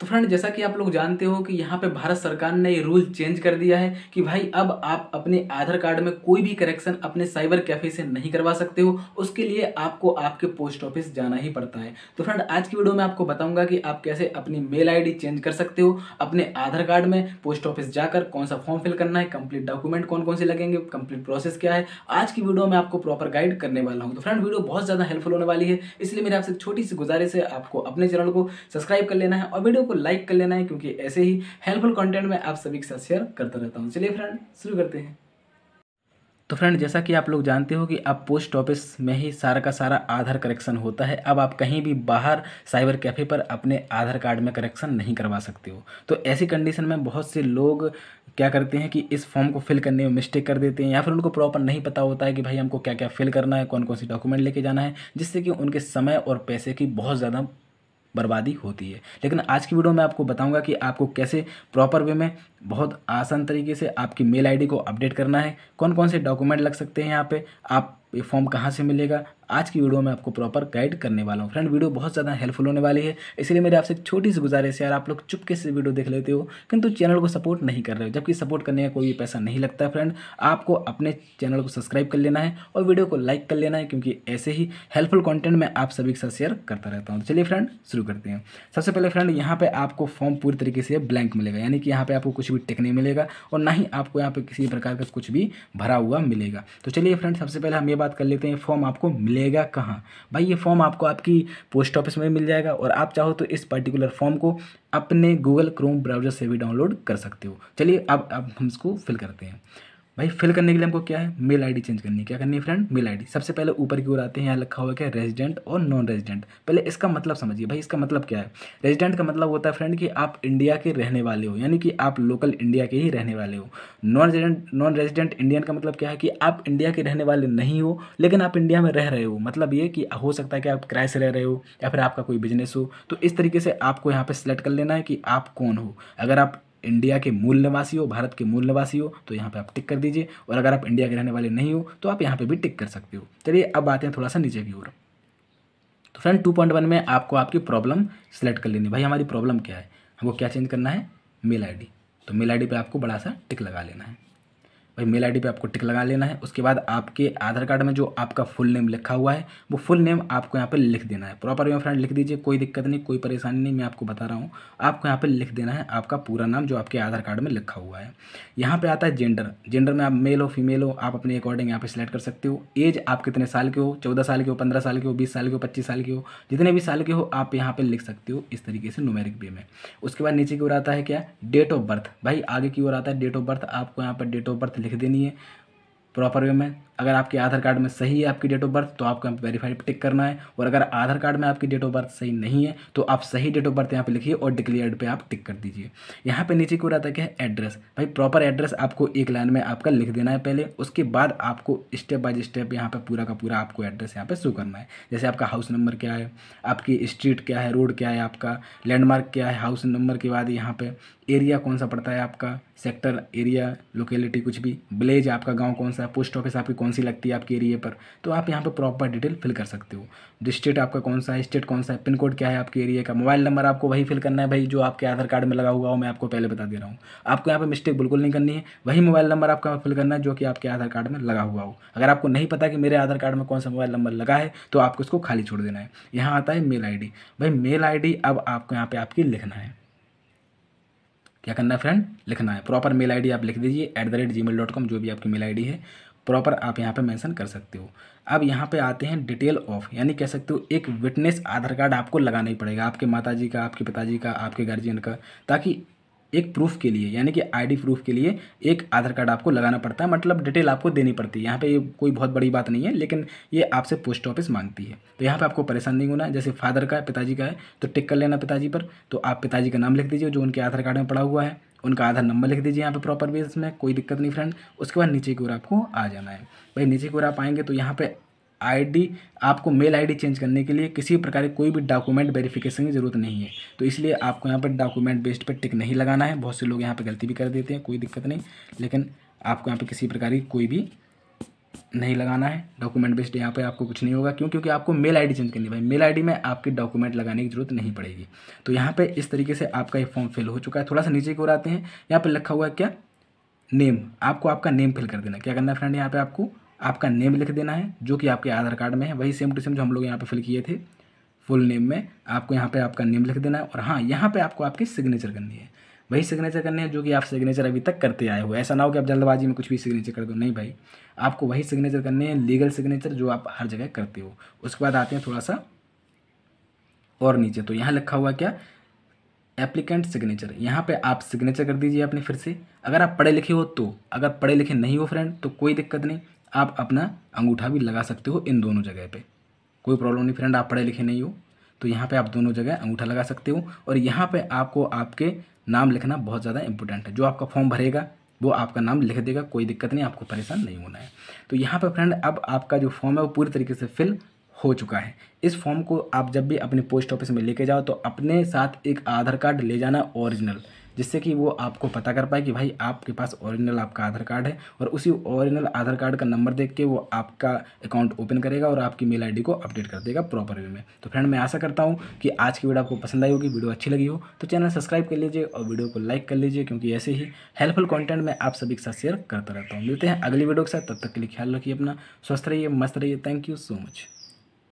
तो फ्रेंड जैसा कि आप लोग जानते हो कि यहाँ पे भारत सरकार ने ये रूल चेंज कर दिया है कि भाई अब आप अपने आधार कार्ड में कोई भी करेक्शन अपने साइबर कैफे से नहीं करवा सकते हो उसके लिए आपको आपके पोस्ट ऑफिस जाना ही पड़ता है तो फ्रेंड आज की वीडियो में आपको बताऊंगा कि आप कैसे अपनी मेल आई चेंज कर सकते हो अपने आधार कार्ड में पोस्ट ऑफिस जाकर कौन सा फॉर्म फिल करना है कंप्लीट डॉक्यूमेंट कौन कौन से लगेंगे कंप्लीट प्रोसेस क्या है आज की वीडियो में आपको प्रॉपर गाइड करने वाला हूँ तो फ्रेंड वीडियो बहुत ज़्यादा हेल्पफुल होने वाली है इसलिए मेरे आपसे छोटी सी गुजारिश है आपको अपने चैनल को सब्सक्राइब कर लेना है और वीडियो को लाइक कर लेना है क्योंकि ऐसे ही हेल्पफुल कंटेंट मैं आप सभी के साथ शेयर करता रहता हूँ चलिए फ्रेंड शुरू करते हैं तो फ्रेंड जैसा कि आप लोग जानते हो कि अब पोस्ट ऑफिस में ही सारा का सारा आधार करेक्शन होता है अब आप कहीं भी बाहर साइबर कैफ़े पर अपने आधार कार्ड में करेक्शन नहीं करवा सकते हो तो ऐसी कंडीशन में बहुत से लोग क्या करते हैं कि इस फॉर्म को फिल करने में मिस्टेक कर देते हैं या फिर उनको प्रॉपर नहीं पता होता है कि भाई हमको क्या क्या फिल करना है कौन कौन सी डॉक्यूमेंट लेके जाना है जिससे कि उनके समय और पैसे की बहुत ज़्यादा बर्बादी होती है लेकिन आज की वीडियो में आपको बताऊंगा कि आपको कैसे प्रॉपर वे में बहुत आसान तरीके से आपकी मेल आईडी को अपडेट करना है कौन कौन से डॉक्यूमेंट लग सकते हैं यहाँ पे आप ये फॉर्म कहाँ से मिलेगा आज की वीडियो में आपको प्रॉपर गाइड करने वाला हूँ फ्रेंड वीडियो बहुत ज़्यादा हेल्पफुल होने वाली है इसलिए मेरे आपसे छोटी सी गुजारिश यार आप लोग चुपके से वीडियो देख लेते हो किंतु चैनल को सपोर्ट नहीं कर रहे हो जबकि सपोर्ट करने का कोई पैसा नहीं लगता फ्रेंड आपको अपने चैनल को सब्सक्राइब कर लेना है और वीडियो को लाइक कर लेना है क्योंकि ऐसे ही हेल्पफुल कॉन्टेंट मैं आप सभी के साथ शेयर करता रहता हूँ तो चलिए फ्रेंड शुरू करते हैं सबसे पहले फ्रेंड यहाँ पर आपको फॉर्म पूरी तरीके से ब्लैंक मिलेगा यानी कि यहाँ पर आपको कुछ भी टिक नहीं मिलेगा और ना ही आपको यहाँ पर किसी प्रकार का कुछ भी भरा हुआ मिलेगा तो चलिए फ्रेंड सबसे पहले हम ये बात कर लेते हैं फॉर्म आपको मिले मिलेगा कहाँ भाई ये फॉर्म आपको आपकी पोस्ट ऑफिस में मिल जाएगा और आप चाहो तो इस पर्टिकुलर फॉर्म को अपने गूगल क्रोम ब्राउजर से भी डाउनलोड कर सकते हो चलिए अब अब हम इसको फिल करते हैं भाई फिल करने के लिए हमको क्या है मेल आईडी चेंज करनी है क्या करनी है फ्रेंड मेल आईडी सबसे पहले ऊपर की ओर आते हैं यहाँ लिखा हुआ क्या रेजिडेंट और नॉन रेजिडेंट पहले इसका मतलब समझिए भाई इसका मतलब क्या है रेजिडेंट का मतलब होता है फ्रेंड कि आप इंडिया के रहने वाले हो यानी कि आप लोकल इंडिया के ही रहने वाले हो non resident non resident Indian का मतलब क्या है कि आप इंडिया के रहने वाले नहीं हो लेकिन आप इंडिया में रह रहे हो मतलब ये कि हो सकता है कि आप किराए से रह रहे हो या फिर आपका कोई बिजनेस हो तो इस तरीके से आपको यहाँ पर सिलेक्ट कर लेना है कि आप कौन हो अगर आप इंडिया के मूल निवासी हो भारत के मूल निवासी हो तो यहाँ पर आप टिक कर दीजिए और अगर आप इंडिया के रहने वाले नहीं हो तो आप यहाँ पर भी टिक कर सकते हो चलिए अब आते हैं थोड़ा सा नीचे की ओर तो फ्रेंड टू पॉइंट वन में आपको आपकी प्रॉब्लम सेलेक्ट कर लेनी भाई हमारी प्रॉब्लम क्या है हमको क्या चेंज करना है मेल डी तो मेल डी पे आपको बड़ा सा टिक लगा लेना है भाई मेल आईडी पे आपको टिक लगा लेना है उसके बाद आपके आधार कार्ड में जो आपका फुल नेम लिखा हुआ है वो फुल नेम आपको यहाँ पे लिख देना है प्रॉपर में फ्रेंड लिख दीजिए कोई दिक्कत नहीं कोई परेशानी नहीं मैं आपको बता रहा हूँ आपको यहाँ पे लिख देना है आपका पूरा नाम जो आपके आधार कार्ड में लिखा हुआ है यहाँ पर आता है जेंडर जेंडर में आप मेल हो फीमेल हो आप अपने अकॉर्डिंग यहाँ पर सिलेक्ट कर सकते हो एज आप कितने साल के हो चौदह साल के हो पंद्रह साल के हो बीस साल के हो पच्चीस साल के हो जितने भी साल के हो आप यहाँ पर लिख सकते हो इस तरीके से नुमेरिक वे में उसके बाद नीचे की ओर आता है क्या डेट ऑफ बर्थ भाई आगे की ओर आता है डेट ऑफ बर्थ आपको यहाँ पर डेट ऑफ बर्थ लिख देनी है प्रॉपर वे में अगर आपके आधार कार्ड में सही है आपकी डेट ऑफ बर्थ तो आपको यहाँ पर वेरीफाई टिक करना है और अगर आधार कार्ड में आपकी डेट ऑफ बर्थ सही नहीं है तो आप सही डेट ऑफ बर्थ यहाँ पे लिखिए और डिक्लेयर्ड पे आप टिक कर दीजिए यहाँ पे नीचे को रहता है एड्रेस भाई प्रॉपर एड्रेस आपको एक लाइन में आपका लिख देना है पहले उसके बाद आपको स्टेप बाय स्टेप यहाँ पर पूरा का पूरा आपको एड्रेस यहाँ पर शो करना है जैसे आपका हाउस नंबर क्या है आपकी स्ट्रीट क्या है रोड क्या है आपका लैंडमार्क क्या है हाउस नंबर के बाद यहाँ पर एरिया कौन सा पड़ता है आपका सेक्टर एरिया लोकेलिटी कुछ भी विलेज आपका गाँव कौन सा है पोस्ट ऑफिस आपकी कौन सी लगती है आपके एरिए पर तो आप यहाँ पर प्रॉपर डिटेल फिल कर सकते हो डिस्ट्रिक्ट आपका कौन सा है स्टेट कौन सा है पिन कोड क्या है आपके एरिए का मोबाइल नंबर आपको वही फिल करना है भाई जो आपके आधार कार्ड में लगा हुआ हो मैं आपको पहले बता दे रहा हूँ आपको यहाँ पर मिस्टेक बिल्कुल नहीं करनी है वही मोबाइल नंबर आपका फिल करना है जो कि आपके आधार कार्ड में लगा हुआ हो अगर आपको नहीं पता कि मेरे आधार कार्ड में कौन सा मोबाइल नंबर लगा है तो आपको इसको खाली छोड़ देना है यहाँ आता है मेल आई भाई मेल आई अब आपको यहाँ पर आपकी लिखना है क्या करना है फ्रेंड लिखना है प्रॉपर मेल आईडी आप लिख दीजिए at the rate G mail dot com जो भी आपकी मेल आईडी है प्रॉपर आप यहाँ पे मेंशन कर सकते हो अब यहाँ पे आते हैं डिटेल ऑफ यानी कह सकते हो एक विटनेस आधार कार्ड आपको लगाना ही पड़ेगा आपके माताजी का आपके पिताजी का आपके गार्जियन का ताकि एक प्रूफ के लिए यानी कि आईडी प्रूफ के लिए एक आधार कार्ड आपको लगाना पड़ता है मतलब डिटेल आपको देनी पड़ती है यहाँ पे कोई बहुत बड़ी बात नहीं है लेकिन ये आपसे पोस्ट ऑफिस मांगती है तो यहाँ पे आपको परेशान नहीं होना जैसे फादर का है पिताजी का है तो टिक कर लेना पिताजी पर तो आप पिताजी का नाम लिख दीजिए जो उनके आधार कार्ड में पड़ा हुआ है उनका आधार नंबर लिख दीजिए यहाँ पर प्रॉपर बेस में कोई दिक्कत नहीं फ्रेंड उसके बाद नीचे की ओर आपको आ जाना है भाई नीचे की ओर आप आएंगे तो यहाँ पर आईडी आपको मेल आईडी चेंज करने के लिए किसी प्रकार की कोई भी डॉक्यूमेंट वेरिफिकेशन की ज़रूरत नहीं है तो इसलिए आपको यहाँ पर डॉक्यूमेंट बेस्ड पर टिक नहीं लगाना है बहुत से लोग यहाँ पर गलती भी कर देते हैं कोई दिक्कत नहीं लेकिन आपको यहाँ पर किसी प्रकार की कोई भी नहीं लगाना है डॉक्यूमेंट बेस्ड यहाँ पे आपको कुछ नहीं होगा क्यों क्योंकि आपको मेल आईडी चेंज करनी है भाई मेल आईडी में आपके डॉक्यूमेंट लगाने की जरूरत नहीं पड़ेगी तो यहाँ पे इस तरीके से आपका ये फॉर्म फिल हो चुका है थोड़ा सा नीचे की ओर आते हैं यहाँ पे लिखा हुआ है क्या नेम आपको आपका नेम फिल कर देना क्या करना है फ्रेंड यहाँ पर आपको आपका नेम लिख देना है जो कि आपके आधार कार्ड में है वही सेम टू सेम जो हम लोग यहाँ पे फिल किए थे फुल नेम में आपको यहाँ पे आपका नेम लिख देना है और हाँ यहाँ पे आपको आपकी सिग्नेचर करनी है वही सिग्नेचर करनी है जो कि आप सिग्नेचर अभी तक करते आए हो ऐसा ना हो कि आप जल्दबाजी में कुछ भी सिग्नेचर कर दो नहीं भाई आपको वही सिग्नेचर करनी है लीगल सिग्नेचर जो आप हर जगह करते हो उसके बाद आते हैं थोड़ा सा और नीचे तो यहाँ लिखा हुआ क्या एप्लीकेंट सिग्नेचर यहाँ पे आप सिग्नेचर कर दीजिए अपने फिर से अगर आप पढ़े लिखे हो तो अगर पढ़े लिखे नहीं हो फ्रेंड तो कोई दिक्कत नहीं आप अपना अंगूठा भी लगा सकते हो इन दोनों जगह पे कोई प्रॉब्लम नहीं फ्रेंड आप पढ़े लिखे नहीं हो तो यहाँ पे आप दोनों जगह अंगूठा लगा सकते हो और यहाँ पे आपको आपके नाम लिखना बहुत ज़्यादा इंपॉर्टेंट है जो आपका फॉर्म भरेगा वो आपका नाम लिख देगा कोई दिक्कत नहीं आपको परेशान नहीं होना है तो यहाँ पर फ्रेंड अब आपका जो फॉर्म है वो पूरी तरीके से फिल हो चुका है इस फॉर्म को आप जब भी अपने पोस्ट ऑफिस में लेके जाओ तो अपने साथ एक आधार कार्ड ले जाना ओरिजिनल जिससे कि वो आपको पता कर पाए कि भाई आपके पास ओरिजिनल आपका आधार कार्ड है और उसी ओरिजिनल आधार कार्ड का नंबर देख के वो आपका अकाउंट ओपन करेगा और आपकी मेल आई को अपडेट कर देगा प्रॉपर वे में तो फ्रेंड मैं आशा करता हूँ कि आज की वीडियो आपको पसंद आई होगी वीडियो अच्छी लगी हो तो चैनल सब्सक्राइब कर लीजिए और वीडियो को लाइक कर लीजिए क्योंकि ऐसे ही हेल्पफुल कॉन्टेंट मैं आप सभी के साथ शेयर करता रहता हूँ मिलते हैं अगली वीडियो के साथ तब तक के लिए ख्याल रखिए अपना स्वस्थ रहिए मस्त रहिए थैंक यू सो मच